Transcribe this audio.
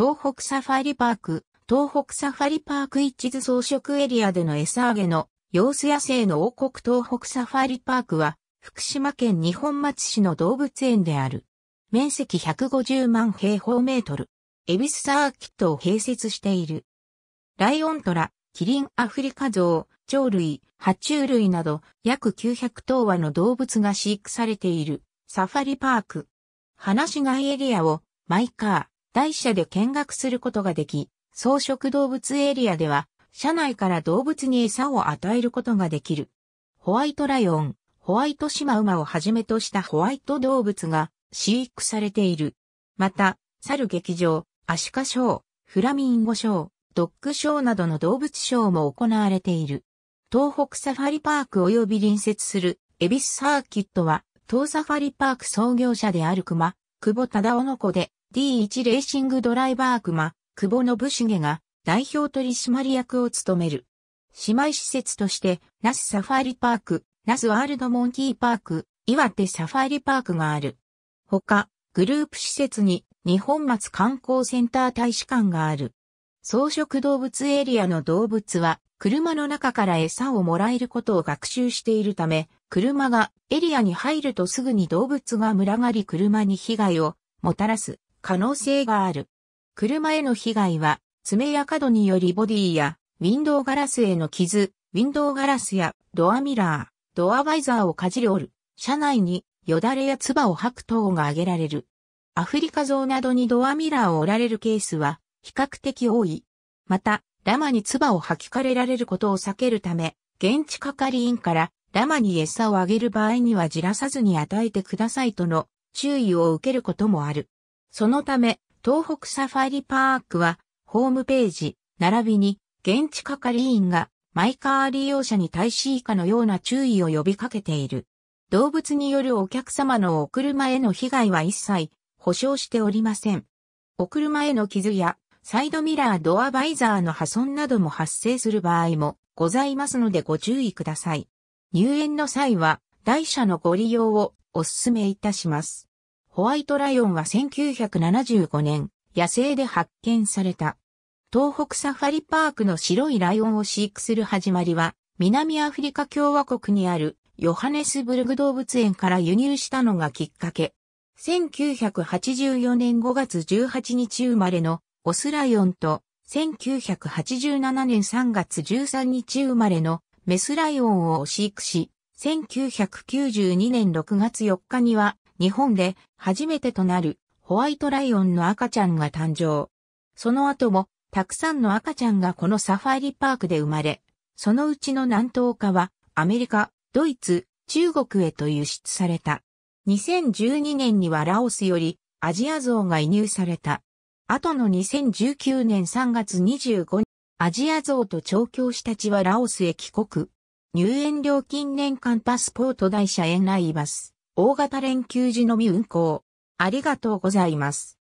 東北サファリパーク、東北サファリパーク一途装飾エリアでの餌上げの様子野生の王国東北サファリパークは、福島県二本松市の動物園である。面積150万平方メートル。エビスサーキットを併設している。ライオントラ、キリンアフリカゾウ、鳥類、爬虫類など約900頭羽の動物が飼育されているサファリパーク。放し飼いエリアをマイカー、来社で見学することができ、草食動物エリアでは、車内から動物に餌を与えることができる。ホワイトライオン、ホワイトシマウマをはじめとしたホワイト動物が飼育されている。また、猿劇場、アシカショー、フラミンゴショー、ドッグショーなどの動物ショーも行われている。東北サファリパーク及び隣接するエビスサーキットは、東サファリパーク創業者である熊、久保忠夫の子で、D1 レーシングドライバー熊、久保信繁が代表取締役を務める。姉妹施設として、ナスサファリパーク、ナスワールドモンキーパーク、岩手サファリパークがある。他、グループ施設に日本松観光センター大使館がある。草食動物エリアの動物は、車の中から餌をもらえることを学習しているため、車がエリアに入るとすぐに動物が群がり車に被害をもたらす可能性がある。車への被害は、爪や角によりボディや、ウィンドウガラスへの傷、ウィンドウガラスやドアミラー、ドアバイザーをかじり折る、車内によだれや唾を吐く等が挙げられる。アフリカゾウなどにドアミラーを折られるケースは比較的多い。また、ラマに唾を吐きかれられることを避けるため、現地係員からラマに餌をあげる場合にはじらさずに与えてくださいとの注意を受けることもある。そのため、東北サファリパークは、ホームページ、並びに、現地係員が、マイカー利用者に対し以下のような注意を呼びかけている。動物によるお客様のお車への被害は一切保証しておりません。お車への傷やサイドミラードアバイザーの破損なども発生する場合もございますのでご注意ください。入園の際は台車のご利用をお勧めいたします。ホワイトライオンは1975年、野生で発見された。東北サファリパークの白いライオンを飼育する始まりは、南アフリカ共和国にあるヨハネスブルグ動物園から輸入したのがきっかけ。1984年5月18日生まれのオスライオンと1987年3月13日生まれのメスライオンを飼育し、1992年6月4日には日本で初めてとなるホワイトライオンの赤ちゃんが誕生。その後もたくさんの赤ちゃんがこのサファリパークで生まれ、そのうちの南東化はアメリカ、ドイツ、中国へと輸出された。2012年にはラオスよりアジアゾウが移入された。後の2019年3月25日、アジアゾウと調教師たちはラオスへ帰国。入園料金年間パスポート代社へ内バス。大型連休時のみ運行。ありがとうございます。